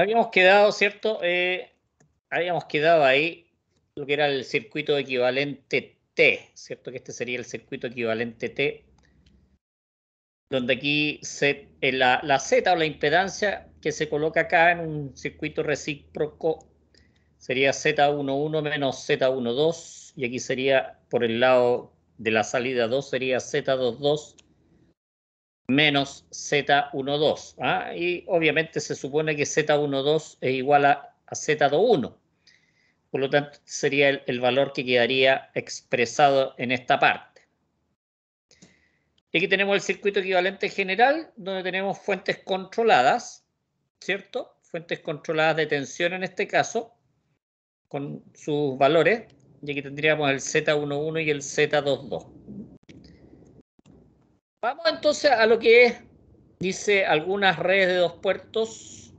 habíamos quedado, ¿cierto? Eh, habíamos quedado ahí lo que era el circuito equivalente T, ¿cierto? Que este sería el circuito equivalente T, donde aquí eh, la, la Z o la impedancia que se coloca acá en un circuito recíproco sería Z11 menos Z12 y aquí sería por el lado de la salida 2 sería Z22 menos Z12. ¿ah? Y obviamente se supone que Z12 es igual a, Z21. Por lo tanto, sería el, el, valor que quedaría expresado en esta parte. Y aquí tenemos el circuito equivalente general, donde tenemos fuentes controladas, ¿cierto? Fuentes controladas de tensión en este caso, con sus valores. Y aquí tendríamos el Z11 y el Z22. Vamos entonces a lo que es, dice, algunas redes de dos puertos.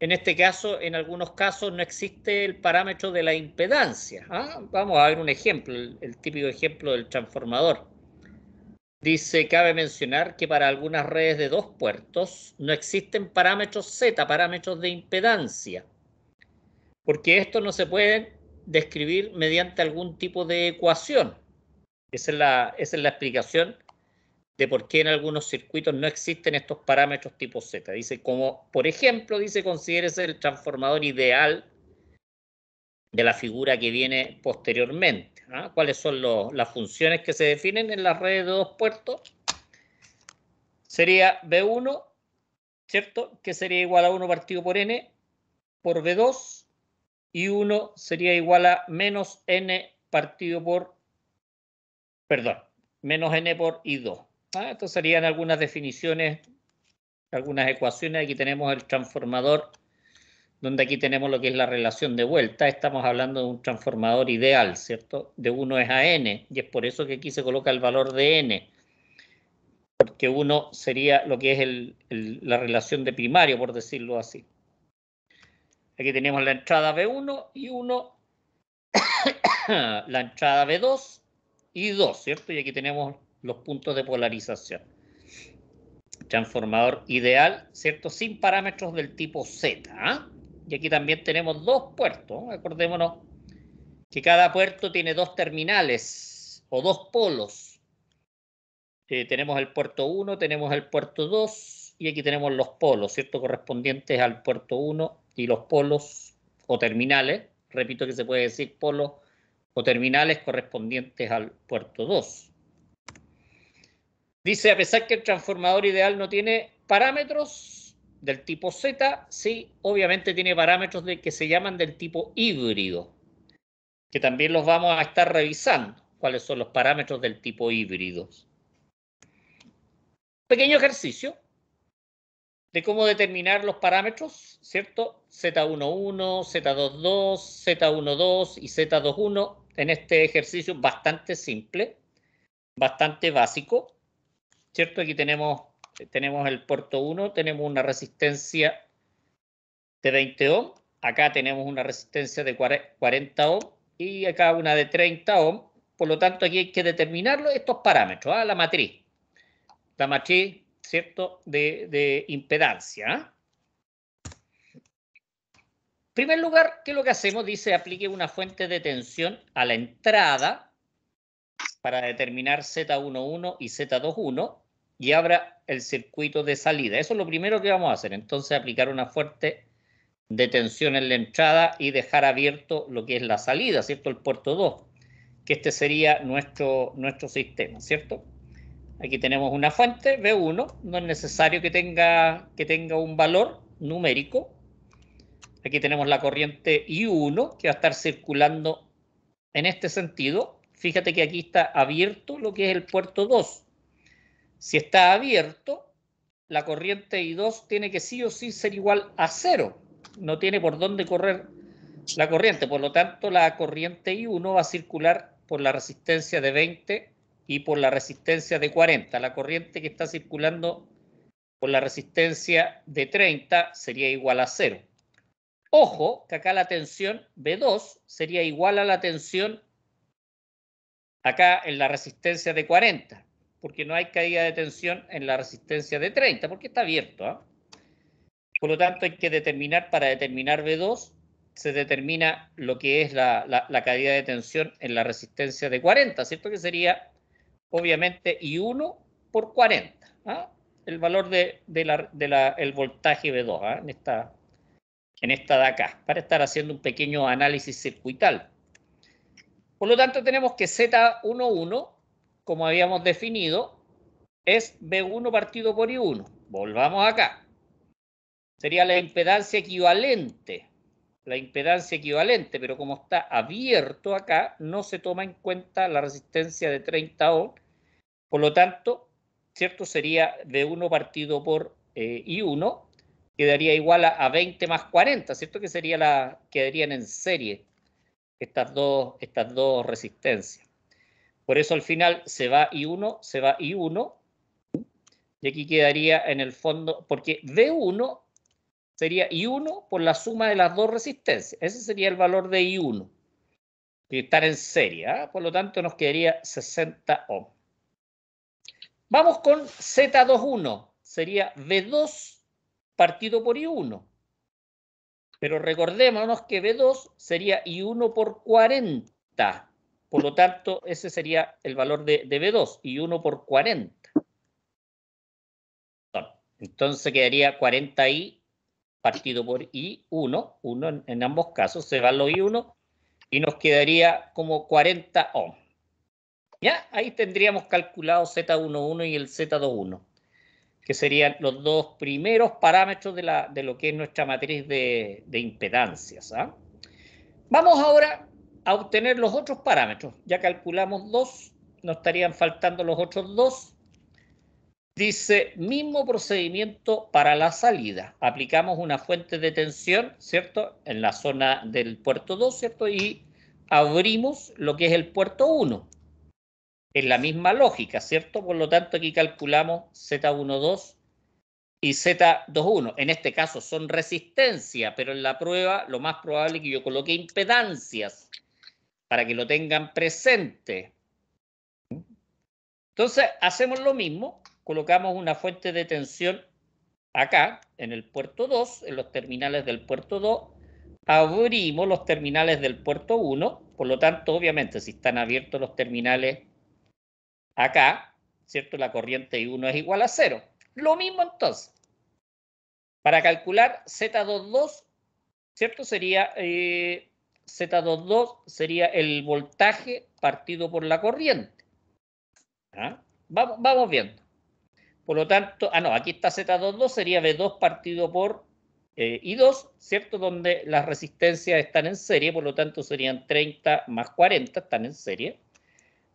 En este caso, en algunos casos no existe el parámetro de la impedancia. ¿ah? Vamos a ver un ejemplo, el, típico ejemplo del transformador. Dice, cabe mencionar que para algunas redes de dos puertos no existen parámetros Z, parámetros de impedancia, porque estos no se pueden describir mediante algún tipo de ecuación. esa es la explicación de por qué en algunos circuitos no existen estos parámetros tipo Z. Dice, como por ejemplo, dice, considérese el transformador ideal de la figura que viene posteriormente. ¿ah? ¿Cuáles son las funciones que se definen en las redes de dos puertos? Sería B1, ¿cierto? Que sería igual a 1 partido por N por B2 y 1 sería igual a menos N partido por, perdón, menos N por I2. ¿Ah? Estas serían algunas definiciones, algunas ecuaciones. Aquí tenemos el transformador, donde aquí tenemos lo que es la relación de vuelta. Estamos hablando de un transformador ideal, ¿cierto? De 1 es a n, y es por eso que aquí se coloca el valor de n porque 1 sería lo que es la relación de primario, por decirlo así. Aquí tenemos la entrada B1 y 1, la entrada B2 y 2, ¿cierto? Y aquí tenemos los puntos de polarización. Transformador ideal, ¿cierto? Sin parámetros del tipo Z. ¿ah? Y aquí también tenemos dos puertos. Acordémonos que cada puerto tiene dos terminales o dos polos. Eh, tenemos el puerto 1, tenemos el puerto 2 y aquí tenemos los polos, ¿cierto? Correspondientes al puerto 1 y los polos o terminales. Repito que se puede decir polos o terminales correspondientes al puerto 2. Dice, a pesar que el transformador ideal no tiene parámetros del tipo Z, sí, obviamente tiene parámetros de, que se llaman del tipo híbrido, que también los vamos a estar revisando, cuáles son los parámetros del tipo híbrido. Pequeño ejercicio de cómo determinar los parámetros, ¿cierto? Z11, Z22, Z12 y Z21 en este ejercicio bastante simple, bastante básico ¿cierto? Aquí tenemos, tenemos el puerto 1, tenemos una resistencia de 20 ohm, acá tenemos una resistencia de 40 ohm y acá una de 30 ohm, por lo tanto aquí hay que determinar estos parámetros, ¿ah? la matriz, la matriz, ¿cierto?, de, impedancia. En ¿ah? primer lugar, ¿qué es lo que hacemos? Dice, aplique una fuente de tensión a la entrada para determinar Z11 y Z21 y abra el circuito de salida. Eso es lo primero que vamos a hacer. Entonces aplicar una fuerte tensión en la entrada y dejar abierto lo que es la salida, ¿cierto? El puerto 2, que este sería nuestro, nuestro sistema, ¿cierto? Aquí tenemos una fuente, B1, no es necesario que tenga, que tenga un valor numérico. Aquí tenemos la corriente I1 que va a estar circulando en este sentido. Fíjate que aquí está abierto lo que es el puerto 2. Si está abierto, la corriente I2 tiene que sí o sí ser igual a cero. No tiene por dónde correr la corriente. Por lo tanto, la corriente I1 va a circular por la resistencia de 20 y por la resistencia de 40. La corriente que está circulando por la resistencia de 30 sería igual a cero. Ojo, que acá la tensión B2 sería igual a la tensión acá en la resistencia de 40 porque no hay caída de tensión en la resistencia de 30, porque está abierto. ¿ah? Por lo tanto, hay que determinar, para determinar B2, se determina lo que es la, caída de tensión en la resistencia de 40, ¿cierto? Que sería, obviamente, I1 por 40, ¿ah? el valor del voltaje B2 ¿ah? en esta en esta de acá, para estar haciendo un pequeño análisis circuital. Por lo tanto, tenemos que Z11 como habíamos definido, es B1 partido por I1. Volvamos acá. Sería la impedancia equivalente. La impedancia equivalente, pero como está abierto acá, no se toma en cuenta la resistencia de 30 ohm. Por lo tanto, ¿cierto? Sería B1 partido por eh, I1, quedaría igual a, 20 más 40, ¿cierto? Que sería quedarían en serie estas dos, estas dos resistencias. Por eso al final se va I1, se va I1. Y aquí quedaría en el fondo, porque v 1 sería I1 por la suma de las dos resistencias. Ese sería el valor de I1. que estar en serie, ¿ah? por lo tanto nos quedaría 60 ohm. Vamos con Z21, sería V2 partido por I1. Pero recordémonos que V2 sería I1 por 40. Por lo tanto, ese sería el valor de, B2 y 1 por 40. Entonces quedaría 40 i partido por i 1, 1 en, ambos casos, se va lo i 1 y nos quedaría como 40 ohm. Ya, ahí tendríamos calculado Z11 y el Z21, que serían los dos primeros parámetros de, lo que es nuestra matriz de, impedancias. ¿ah? Vamos ahora a obtener los otros parámetros. Ya calculamos dos, nos estarían faltando los otros dos. Dice, mismo procedimiento para la salida. Aplicamos una fuente de tensión, ¿cierto? En la zona del puerto 2, ¿cierto? Y abrimos lo que es el puerto 1. Es la misma lógica, ¿cierto? Por lo tanto, aquí calculamos Z12 y Z21. En este caso son resistencia, pero en la prueba lo más probable es que yo coloque impedancias para que lo tengan presente. Entonces, hacemos lo mismo, colocamos una fuente de tensión acá, en el puerto 2, en los terminales del puerto 2, abrimos los terminales del puerto 1, por lo tanto, obviamente, si están abiertos los terminales acá, ¿cierto? La corriente I1 es igual a 0. Lo mismo entonces. Para calcular Z22, ¿cierto? Sería eh, Z22 sería el voltaje partido por la corriente. ¿Ah? Vamos, viendo. Por lo tanto, ah, no, aquí está Z22, sería v 2 partido por eh, I2, ¿cierto? Donde las resistencias están en serie, por lo tanto serían 30 más 40, están en serie.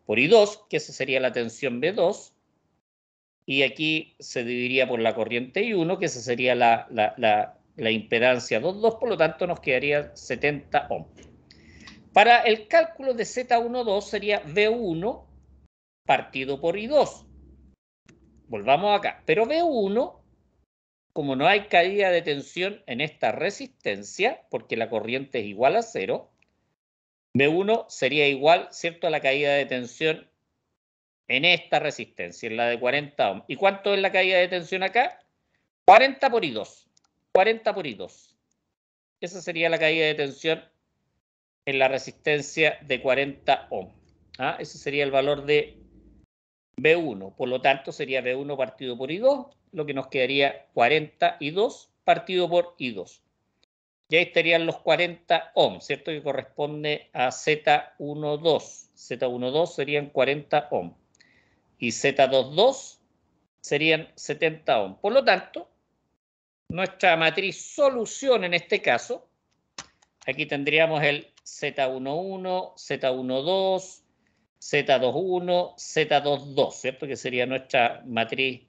Por I2, que esa sería la tensión v 2 y aquí se dividiría por la corriente I1, que esa sería la, la, la impedancia 2,2, por lo tanto nos quedaría 70 ohm. Para el cálculo de Z12 sería V1 partido por I2. Volvamos acá. Pero V1, como no hay caída de tensión en esta resistencia, porque la corriente es igual a cero, V1 sería igual, ¿cierto?, a la caída de tensión en esta resistencia, en la de 40 ohm. ¿Y cuánto es la caída de tensión acá? 40 por I2. 40 por I2. Esa sería la caída de tensión en la resistencia de 40 ohm. ¿Ah? Ese sería el valor de B1. Por lo tanto, sería B1 partido por I2, lo que nos quedaría 40 I2 partido por I2. Y ahí estarían los 40 ohm, ¿cierto? Que corresponde a Z12. Z12 serían 40 ohm. Y Z22 serían 70 ohm. Por lo tanto, nuestra matriz solución en este caso. Aquí tendríamos el Z11, Z12, Z21, Z22, ¿cierto? Que sería nuestra matriz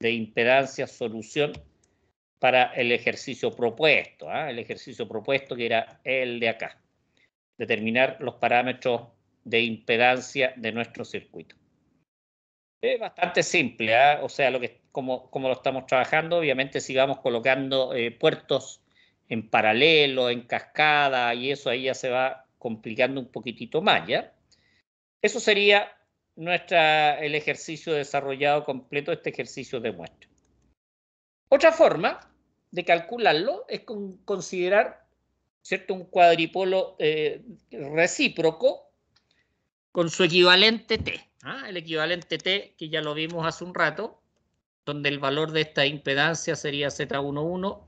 de impedancia solución para el ejercicio propuesto, ¿ah? el ejercicio propuesto que era el de acá, determinar los parámetros de impedancia de nuestro circuito. Es bastante simple, ¿ah? o sea, lo que como, lo estamos trabajando. Obviamente si vamos colocando eh, puertos en paralelo, en cascada, y eso ahí ya se va complicando un poquitito más, ¿ya? Eso sería nuestra, el ejercicio desarrollado completo, este ejercicio de muestra. Otra forma de calcularlo es con considerar ¿cierto? un cuadripolo eh, recíproco con su equivalente T. ¿ah? El equivalente T, que ya lo vimos hace un rato, donde el valor de esta impedancia sería Z11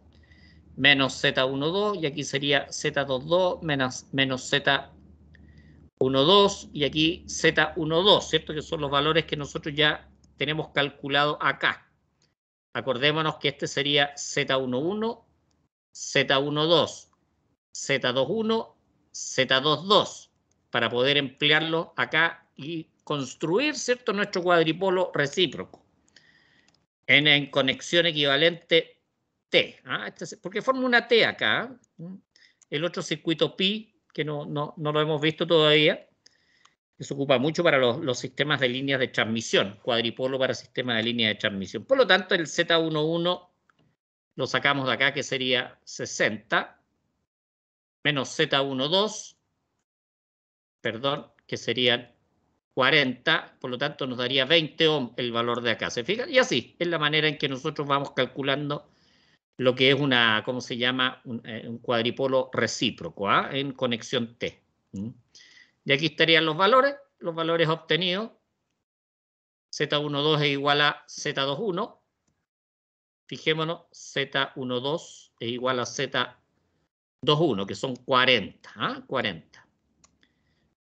menos Z12 y aquí sería Z22 menos, Z12 y aquí Z12, ¿cierto? Que son los valores que nosotros ya tenemos calculado acá. Acordémonos que este sería Z11, Z12, Z21, Z22 para poder emplearlo acá y construir, ¿cierto? Nuestro cuadripolo recíproco en, conexión equivalente T, ¿ah? porque forma una T acá, ¿ah? el otro circuito pi, que no, no, lo hemos visto todavía, eso se ocupa mucho para los, los, sistemas de líneas de transmisión, cuadripolo para sistemas de líneas de transmisión. Por lo tanto, el Z11 lo sacamos de acá, que sería 60, menos Z12, perdón, que serían 40, por lo tanto nos daría 20 ohm el valor de acá. ¿Se fijan? Y así es la manera en que nosotros vamos calculando lo que es una, ¿cómo se llama? Un, eh, cuadripolo recíproco, ¿ah? en conexión T. Y aquí estarían los valores, los valores obtenidos. Z12 es igual a Z21. Fijémonos, Z12 es igual a Z21, que son 40, ¿ah? 40.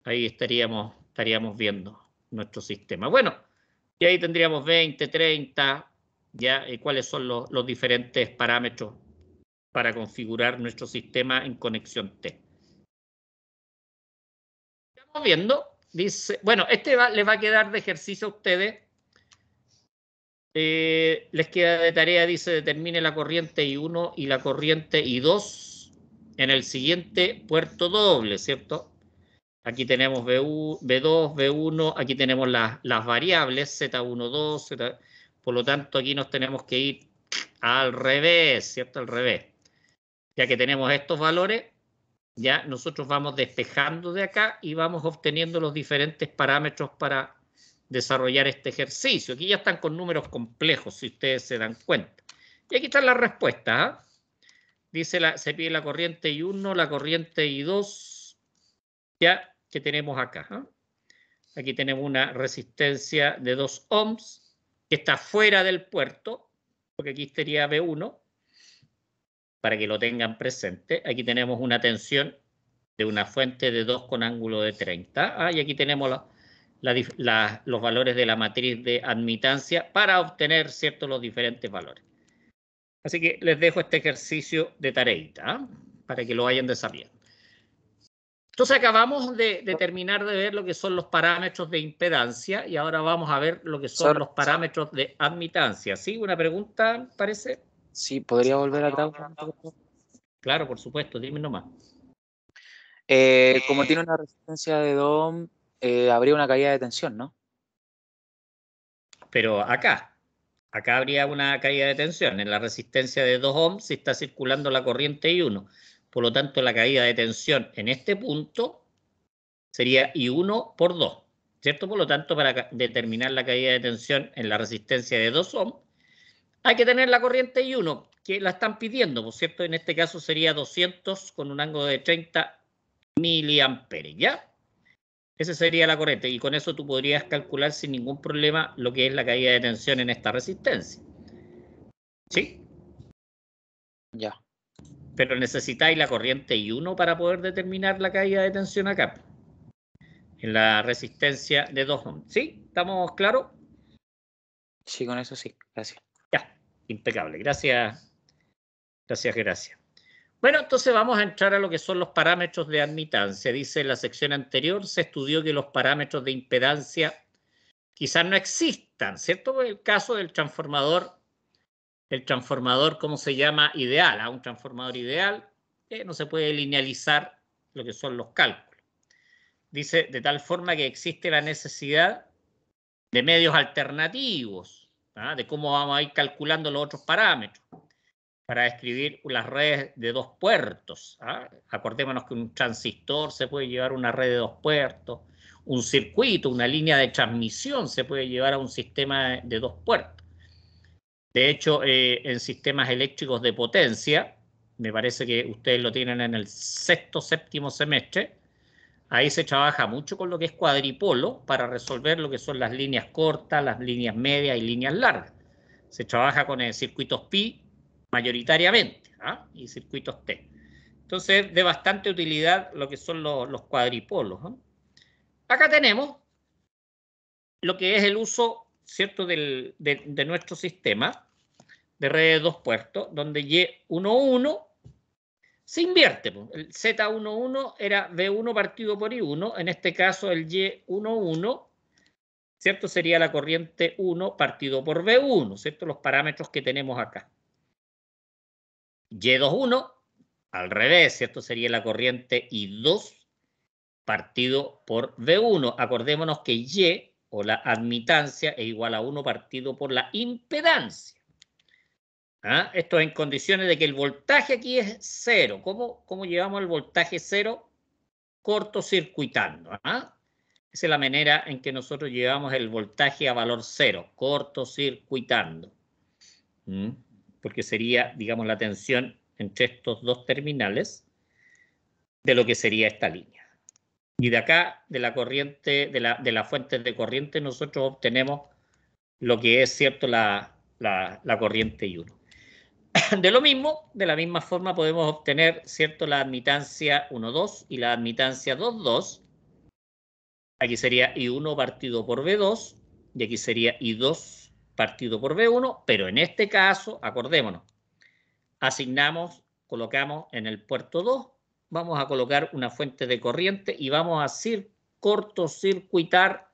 Ahí estaríamos estaríamos viendo nuestro sistema. Bueno, y ahí tendríamos 20, 30, ya, eh, cuáles son los, diferentes parámetros para configurar nuestro sistema en conexión T. Estamos viendo, dice, bueno, este va, les va a quedar de ejercicio a ustedes. Eh, les queda de tarea, dice, determine la corriente I1 y la corriente I2 en el siguiente puerto doble, ¿cierto? Aquí tenemos b 2 B1, aquí tenemos las variables Z1, 2, por lo tanto aquí nos tenemos que ir al revés, ¿cierto? Al revés. Ya que tenemos estos valores, ya nosotros vamos despejando de acá y vamos obteniendo los diferentes parámetros para desarrollar este ejercicio. Aquí ya están con números complejos, si ustedes se dan cuenta. Y aquí están las respuestas. ¿ah? Dice, se pide la corriente I1, la corriente I2, ya que tenemos acá. Aquí tenemos una resistencia de 2 ohms que está fuera del puerto, porque aquí estaría B1, para que lo tengan presente. Aquí tenemos una tensión de una fuente de 2 con ángulo de 30. ¿ah? y aquí tenemos los valores de la matriz de admitancia para obtener ciertos los diferentes valores. Así que les dejo este ejercicio de tareita ¿ah? para que lo vayan desarrollando. Entonces acabamos de, terminar de ver lo que son los parámetros de impedancia y ahora vamos a ver lo que son los parámetros de admitancia. ¿Sí? ¿Una pregunta parece? Sí, podría volver pregunta. Claro, por supuesto, dime nomás. Eh, como tiene una resistencia de 2 eh, habría una caída de tensión, ¿no? Pero acá, acá habría una caída de tensión. En la resistencia de 2 ohm si está circulando la corriente I1. Por lo tanto, la caída de tensión en este punto sería I1 por 2, ¿cierto? Por lo tanto, para determinar la caída de tensión en la resistencia de 2 ohm, hay que tener la corriente I1, que la están pidiendo, por cierto, en este caso sería 200 con un ángulo de 30 miliamperes, ¿ya? Esa sería la corriente y con eso tú podrías calcular sin ningún problema lo que es la caída de tensión en esta resistencia. ¿Sí? Ya pero necesitáis la corriente I1 para poder determinar la caída de tensión acá. En la resistencia de 2 ohms. ¿Sí? ¿Estamos claros? Sí, con eso sí. Gracias. Ya, impecable. Gracias. Gracias, gracias. Bueno, entonces vamos a entrar a lo que son los parámetros de admitancia. Dice en la sección anterior, se estudió que los parámetros de impedancia quizás no existan, ¿cierto? el caso del transformador el transformador, ¿cómo se llama? Ideal. A ¿ah? un transformador ideal eh, no se puede linealizar lo que son los cálculos. Dice, de tal forma que existe la necesidad de medios alternativos, ¿ah? de cómo vamos a ir calculando los otros parámetros para describir las redes de dos puertos. ¿ah? Acordémonos que un transistor se puede llevar a una red de dos puertos, un circuito, una línea de transmisión se puede llevar a un sistema de dos puertos. De hecho, eh, en sistemas eléctricos de potencia, me parece que ustedes lo tienen en el sexto, séptimo semestre, ahí se trabaja mucho con lo que es cuadripolo para resolver lo que son las líneas cortas, las líneas medias y líneas largas. Se trabaja con eh, circuitos pi mayoritariamente ¿ah? y circuitos T. Entonces, de bastante utilidad lo que son los, cuadripolos. Acá tenemos lo que es el uso ¿cierto? de, nuestro sistema de red de dos puertos, donde Y11 se invierte. El Z11 era B1 partido por I1, en este caso el Y11, ¿cierto? Sería la corriente 1 partido por B1, ¿cierto? Los parámetros que tenemos acá. Y21, al revés, ¿cierto? Sería la corriente I2 partido por v 1 Acordémonos que Y o la admitancia es igual a 1 partido por la impedancia. ¿Ah? Esto en condiciones de que el voltaje aquí es cero. ¿Cómo, cómo llevamos el voltaje 0? Cortocircuitando. ¿ah? Esa es la manera en que nosotros llevamos el voltaje a valor cero, cortocircuitando. ¿Mm? Porque sería, digamos, la tensión entre estos dos terminales de lo que sería esta línea. Y de acá, de la corriente, de la, de de corriente, nosotros obtenemos lo que es cierto la, corriente I1. De lo mismo, de la misma forma podemos obtener cierto la admitancia 1,2 y la admitancia 2,2. Aquí sería I1 partido por B2 y aquí sería I2 partido por B1, pero en este caso, acordémonos, asignamos, colocamos en el puerto 2 vamos a colocar una fuente de corriente y vamos a cortocircuitar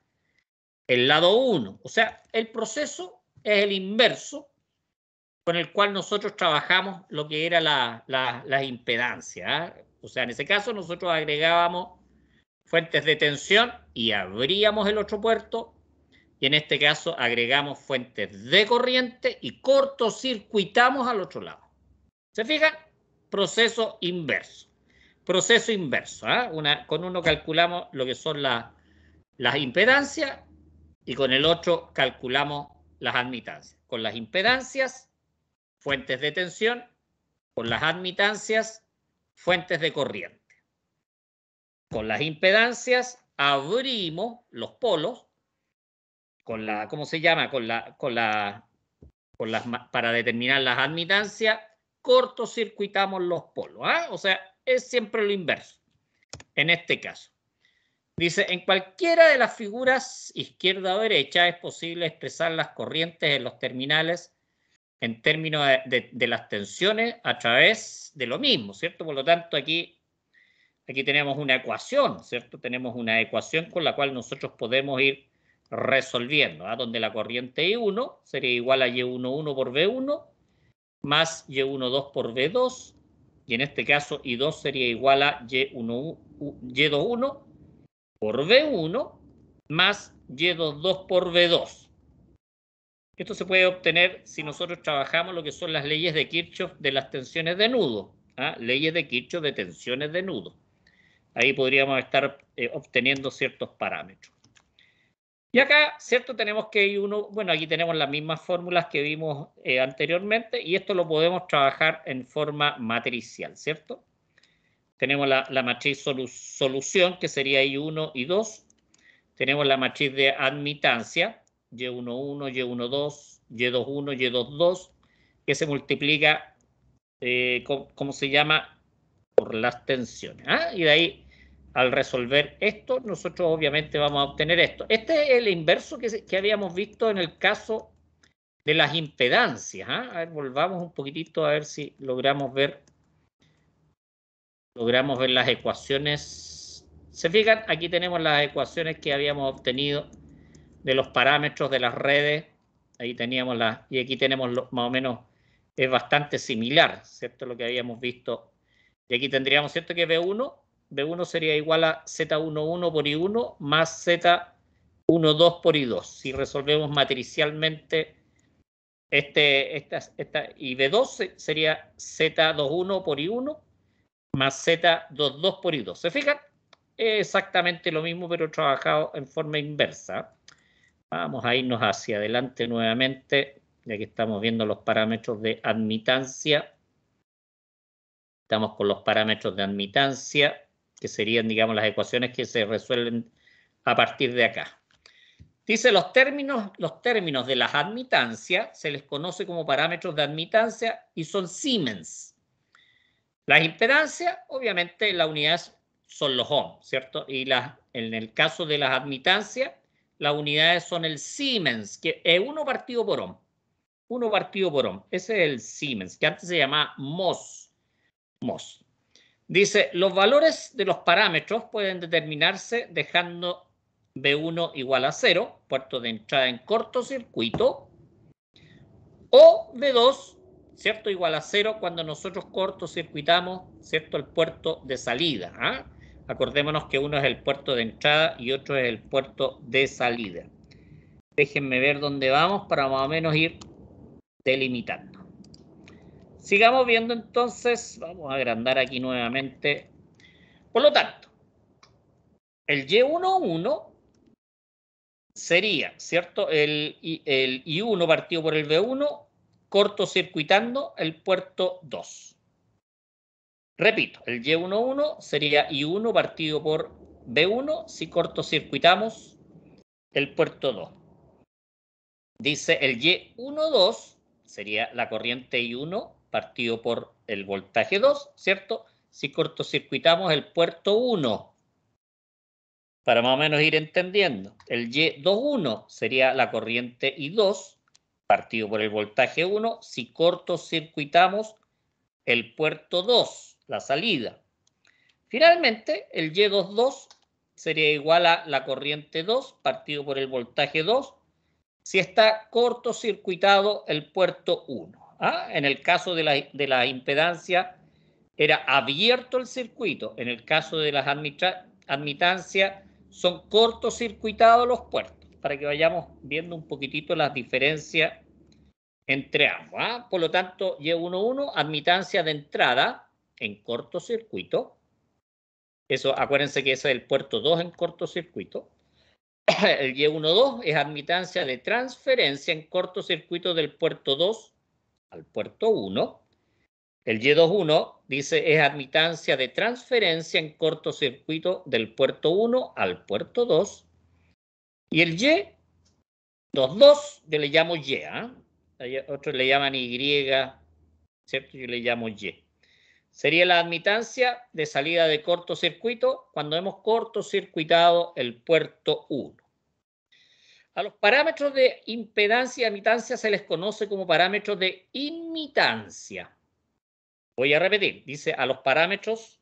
el lado 1. O sea, el proceso es el inverso con el cual nosotros trabajamos lo que era la, las impedancias. ¿ah? O sea, en ese caso nosotros agregábamos fuentes de tensión y abríamos el otro puerto. Y en este caso agregamos fuentes de corriente y cortocircuitamos al otro lado. ¿Se fijan? Proceso inverso proceso inverso. ¿ah? con uno calculamos lo que son las impedancias y con el otro calculamos las admitancias. Con las impedancias, fuentes de tensión, con las admitancias, fuentes de corriente. Con las impedancias abrimos los polos con la, ¿cómo se llama? Con la, con la, con las, para determinar las admitancias, cortocircuitamos los polos. ¿ah? O sea, es siempre lo inverso, en este caso. Dice, en cualquiera de las figuras, izquierda o derecha, es posible expresar las corrientes en los terminales en términos de, las tensiones a través de lo mismo, ¿cierto? Por lo tanto, aquí, aquí tenemos una ecuación, ¿cierto? Tenemos una ecuación con la cual nosotros podemos ir resolviendo, ¿ah? donde la corriente I1 sería igual a Y11 por B1 más Y12 por B2 y en este caso I2 sería igual a Y1, Y21 por B1 más Y22 por B2. Esto se puede obtener si nosotros trabajamos lo que son las leyes de Kirchhoff de las tensiones de nudo, ¿ah? leyes de Kirchhoff de tensiones de nudo. Ahí podríamos estar eh, obteniendo ciertos parámetros. Y acá, ¿cierto? Tenemos que hay uno, bueno, aquí tenemos las mismas fórmulas que vimos eh, anteriormente y esto lo podemos trabajar en forma matricial, ¿cierto? Tenemos la, matriz solución, que sería I1 y 2. Tenemos la matriz de admitancia, Y11, Y12, Y21, Y22, que se multiplica, eh, ¿cómo se llama? Por las tensiones. ¿ah? Y de ahí al resolver esto, nosotros obviamente vamos a obtener esto. Este es el inverso que, habíamos visto en el caso de las impedancias. ¿ah? A ver, volvamos un poquitito a ver si logramos ver, logramos ver las ecuaciones. Se fijan, aquí tenemos las ecuaciones que habíamos obtenido de los parámetros de las redes. Ahí teníamos las, y aquí tenemos más o menos, es bastante similar, ¿cierto? Lo que habíamos visto. Y aquí tendríamos, ¿cierto? Que B1 B1 sería igual a Z11 por I1 más Z12 por I2. Si resolvemos matricialmente este, esta, y B2 sería Z21 por I1 más Z22 por I2. ¿Se fijan? exactamente lo mismo, pero trabajado en forma inversa. Vamos a irnos hacia adelante nuevamente, ya que estamos viendo los parámetros de admitancia. Estamos con los parámetros de admitancia que serían, digamos, las ecuaciones que se resuelven a partir de acá. Dice, los términos, los términos de las admitancias se les conoce como parámetros de admitancia y son Siemens. Las impedancias, obviamente, las unidades son los ohm, ¿cierto? Y en el caso de las admitancias, las unidades son el Siemens, que es uno partido por ohm. Uno partido por ohm. Ese es el Siemens, que antes se llamaba MOS. MOS. Dice, los valores de los parámetros pueden determinarse dejando B1 igual a 0, puerto de entrada en cortocircuito, o B2, ¿cierto? Igual a 0 cuando nosotros cortocircuitamos, ¿cierto? El puerto de salida. ¿ah? Acordémonos que uno es el puerto de entrada y otro es el puerto de salida. Déjenme ver dónde vamos para más o menos ir delimitando. Sigamos viendo entonces, vamos a agrandar aquí nuevamente. Por lo tanto, el Y11 sería, ¿cierto? El, el I1 partido por el B1, cortocircuitando el puerto 2. Repito, el Y11 sería I1 partido por B1 si cortocircuitamos el puerto 2. Dice el Y12 sería la corriente I1 partido por el voltaje 2, ¿cierto? Si cortocircuitamos el puerto 1, para más o menos ir entendiendo, el Y21 sería la corriente I2 partido por el voltaje 1 si cortocircuitamos el puerto 2, la salida. Finalmente, el Y22 sería igual a la corriente 2 partido por el voltaje 2 si está cortocircuitado el puerto 1. ¿Ah? En el caso de la, de impedancia era abierto el circuito, en el caso de las admitancias son cortocircuitados los puertos, para que vayamos viendo un poquitito las diferencias entre ambos. ¿ah? Por lo tanto, Y11, admitancia de entrada en cortocircuito. Eso, acuérdense que ese es el puerto 2 en cortocircuito. El Y12 es admitancia de transferencia en cortocircuito del puerto 2 puerto 1. El Y21 dice es admitancia de transferencia en cortocircuito del puerto 1 al puerto 2. Y el Y22, yo le llamo Y, ¿ah? otros le llaman Y, ¿cierto? Yo le llamo Y. Sería la admitancia de salida de cortocircuito cuando hemos cortocircuitado el puerto 1. A los parámetros de impedancia y admitancia se les conoce como parámetros de imitancia. Voy a repetir, dice a los parámetros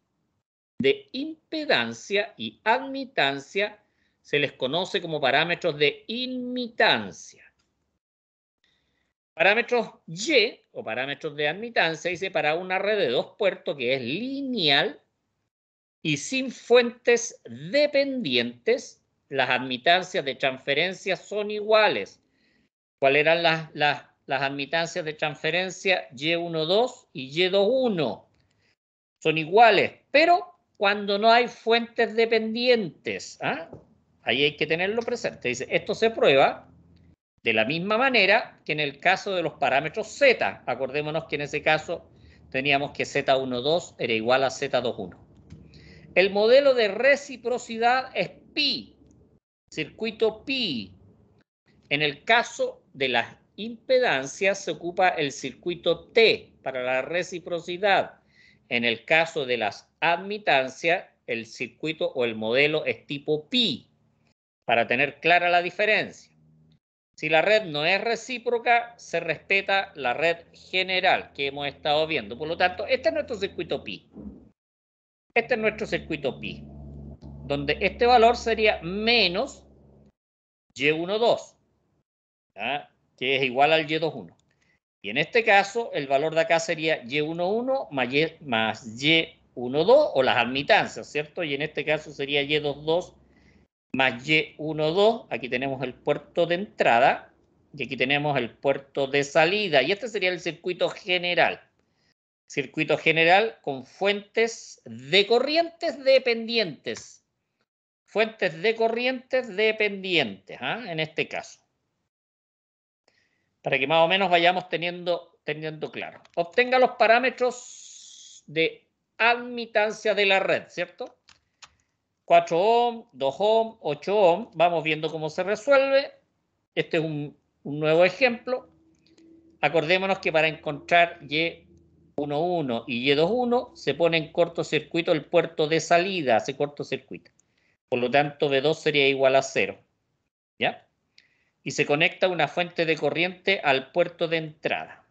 de impedancia y admitancia se les conoce como parámetros de imitancia. Parámetros Y o parámetros de admitancia dice para una red de dos puertos que es lineal y sin fuentes dependientes las admitancias de transferencia son iguales. ¿Cuáles eran las, las, admitancias de transferencia Y12 y Y21? Son iguales, pero cuando no hay fuentes dependientes, ¿ah? ahí hay que tenerlo presente. Dice, esto se prueba de la misma manera que en el caso de los parámetros Z. Acordémonos que en ese caso teníamos que Z12 era igual a Z21. El modelo de reciprocidad es pi, circuito pi. En el caso de las impedancias se ocupa el circuito T para la reciprocidad. En el caso de las admitancias, el circuito o el modelo es tipo pi, para tener clara la diferencia. Si la red no es recíproca, se respeta la red general que hemos estado viendo. Por lo tanto, este es nuestro circuito pi. Este es nuestro circuito pi, donde este valor sería menos y12, ¿ah? que es igual al Y21. Y en este caso, el valor de acá sería Y11 más, más Y12 o las admitancias, ¿cierto? Y en este caso sería Y22 más Y12. Aquí tenemos el puerto de entrada y aquí tenemos el puerto de salida. Y este sería el circuito general. Circuito general con fuentes de corrientes dependientes fuentes de corrientes dependientes, ¿ah? en este caso. Para que más o menos vayamos teniendo, teniendo claro. Obtenga los parámetros de admitancia de la red, ¿cierto? 4 ohm, 2 ohm, 8 ohm. Vamos viendo cómo se resuelve. Este es un, nuevo ejemplo. Acordémonos que para encontrar Y11 y Y21 se pone en cortocircuito el puerto de salida, hace cortocircuito. Por lo tanto, B2 sería igual a cero. ¿Ya? Y se conecta una fuente de corriente al puerto de entrada.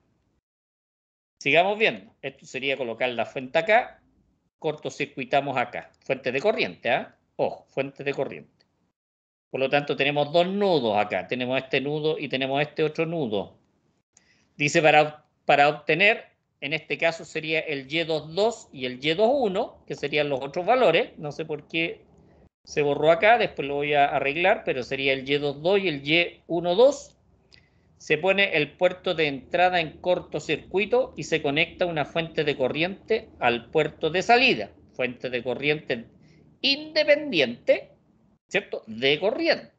Sigamos viendo. Esto sería colocar la fuente acá, cortocircuitamos acá. Fuente de corriente, ¿ah? Ojo, fuente de corriente. Por lo tanto, tenemos dos nudos acá. Tenemos este nudo y tenemos este otro nudo. Dice para, para obtener, en este caso sería el Y22 y el Y21, que serían los otros valores. No sé por qué se borró acá, después lo voy a arreglar, pero sería el Y22 y el Y12. Se pone el puerto de entrada en cortocircuito y se conecta una fuente de corriente al puerto de salida. Fuente de corriente independiente, ¿cierto? De corriente.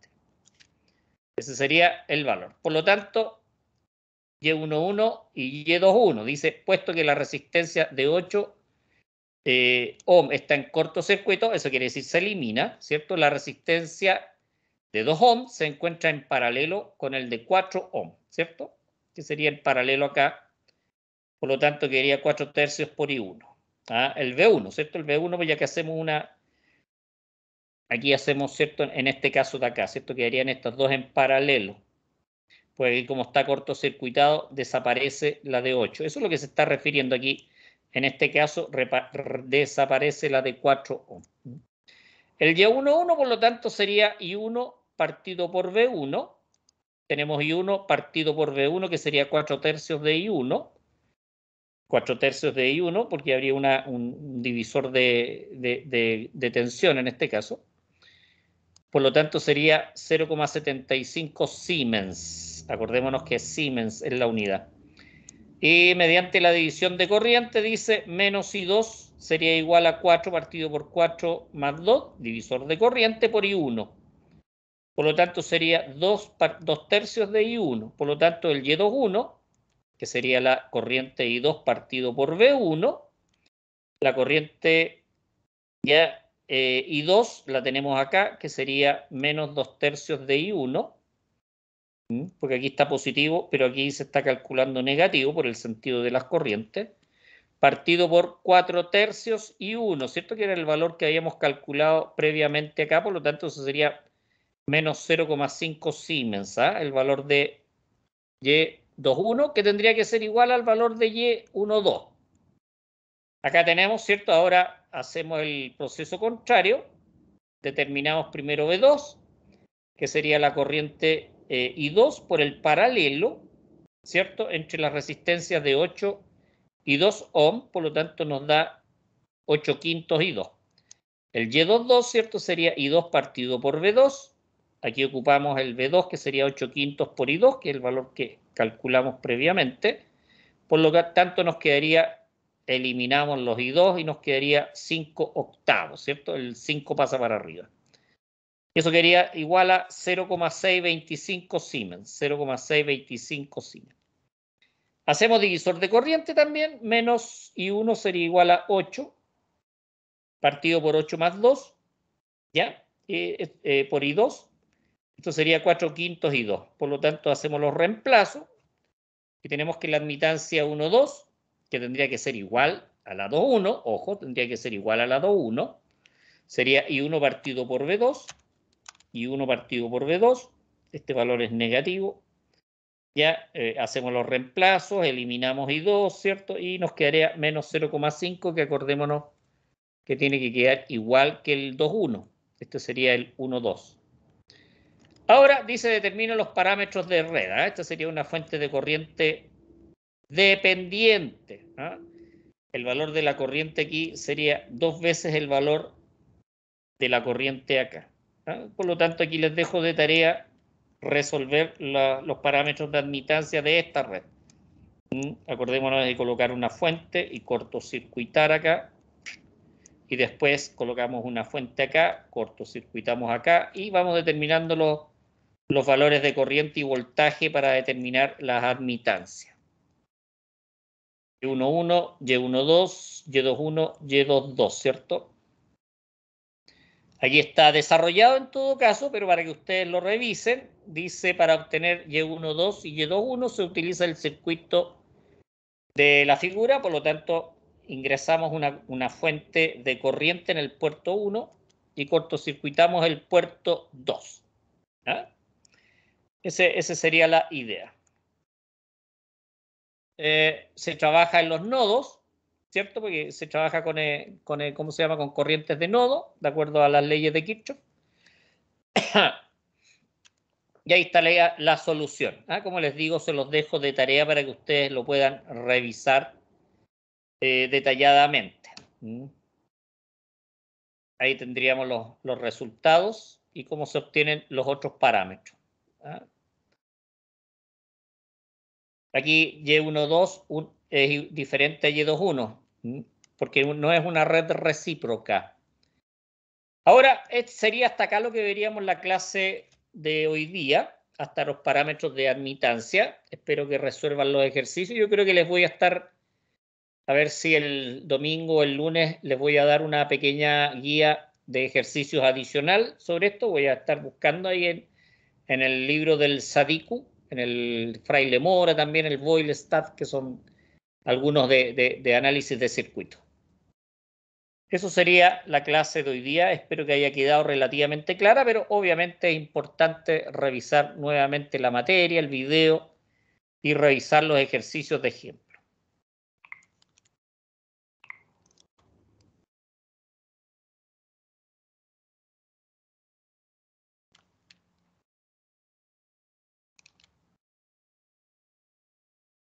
Ese sería el valor. Por lo tanto, Y11 y Y21. Dice, puesto que la resistencia de 8 eh, ohm está en cortocircuito, eso quiere decir se elimina, ¿cierto? La resistencia de 2 ohm se encuentra en paralelo con el de 4 ohm, ¿cierto? Que sería en paralelo acá. Por lo tanto, quedaría 4 tercios por I1. ¿Ah? El B1, ¿cierto? El B1, pues ya que hacemos una... Aquí hacemos, ¿cierto? En este caso de acá, ¿cierto? Quedarían estas dos en paralelo. Pues aquí como está cortocircuitado, desaparece la de 8. Eso es lo que se está refiriendo aquí en este caso, desaparece la de 4 El y 1 por lo tanto, sería I1 partido por v 1 Tenemos I1 partido por v 1 que sería 4 tercios de I1. 4 tercios de I1, porque habría un divisor de tensión en este caso. Por lo tanto, sería 0,75 Siemens. Acordémonos que Siemens es la unidad. Y mediante la división de corriente dice menos I2 sería igual a 4 partido por 4 más 2, divisor de corriente por I1. Por lo tanto, sería 2, tercios de I1. Por lo tanto, el Y21, que sería la corriente I2 partido por B1, la corriente ya eh, I2 la tenemos acá, que sería menos 2 tercios de I1 porque aquí está positivo, pero aquí se está calculando negativo por el sentido de las corrientes, partido por 4 tercios y 1, ¿cierto? Que era el valor que habíamos calculado previamente acá, por lo tanto eso sería menos 0,5 Siemens, ¿ah? el valor de Y21, que tendría que ser igual al valor de Y12. Acá tenemos, ¿cierto? Ahora hacemos el proceso contrario, determinamos primero B2, que sería la corriente eh, y por el paralelo, ¿cierto? Entre las resistencias de 8 y 2 ohm, por lo tanto nos da 8 quintos y 2. El Y22, ¿cierto? Sería I2 partido por B2. Aquí ocupamos el B2, que sería 8 quintos por I2, que es el valor que calculamos previamente. Por lo tanto, nos quedaría, eliminamos los I2 y nos quedaría 5 octavos, ¿cierto? El 5 pasa para arriba. Eso quería igual a 0,625 Siemens, 0,625 Siemens. Hacemos divisor de corriente también, menos i 1 sería igual a 8, partido por 8 más 2, ¿ya? Eh, eh, eh, por I2. Esto sería 4 quintos i 2. Por lo tanto, hacemos los reemplazos. Y tenemos que la admitancia 1, 2, que tendría que ser igual a la 2, 1. Ojo, tendría que ser igual a la 2, 1. Sería I1 partido por B2 y 1 partido por B2, este valor es negativo. Ya eh, hacemos los reemplazos, eliminamos I2, ¿cierto? Y nos quedaría menos 0,5, que acordémonos que tiene que quedar igual que el 2,1. Este sería el 1,2. Ahora dice determina los parámetros de red. ¿ah? Esta sería una fuente de corriente dependiente. ¿ah? El valor de la corriente aquí sería dos veces el valor de la corriente acá. ¿Ah? Por lo tanto, aquí les dejo de tarea resolver los parámetros de admitancia de esta red. ¿Mm? Acordémonos de colocar una fuente y cortocircuitar acá. Y después colocamos una fuente acá, cortocircuitamos acá y vamos determinando los, los valores de corriente y voltaje para determinar las admitancias. Y11, Y12, Y21, Y22, ¿cierto? Allí está desarrollado en todo caso, pero para que ustedes lo revisen, dice para obtener Y12 y 2 y y 1 se utiliza el circuito de la figura, por lo tanto ingresamos una, fuente de corriente en el puerto 1 y cortocircuitamos el puerto 2. ¿ah? esa sería la idea. Eh, se trabaja en los nodos, ¿cierto? Porque se trabaja con, eh, eh, ¿cómo se llama? Con corrientes de nodo, de acuerdo a las leyes de Kirchhoff. y ahí está la, solución. ¿ah? Como les digo, se los dejo de tarea para que ustedes lo puedan revisar eh, detalladamente. Ahí tendríamos los, resultados y cómo se obtienen los otros parámetros. ¿ah? Aquí y 12 es diferente a y 21 porque no es una red recíproca. Ahora, sería hasta acá lo que veríamos la clase de hoy día, hasta los parámetros de admitancia. Espero que resuelvan los ejercicios. Yo creo que les voy a estar, a ver si el domingo o el lunes les voy a dar una pequeña guía de ejercicios adicional sobre esto. Voy a estar buscando ahí en, el libro del Sadiku, en el Fraile Mora también, el Boyle que son algunos de, análisis de circuito. Eso sería la clase de hoy día. Espero que haya quedado relativamente clara, pero obviamente es importante revisar nuevamente la materia, el video y revisar los ejercicios de ejemplo.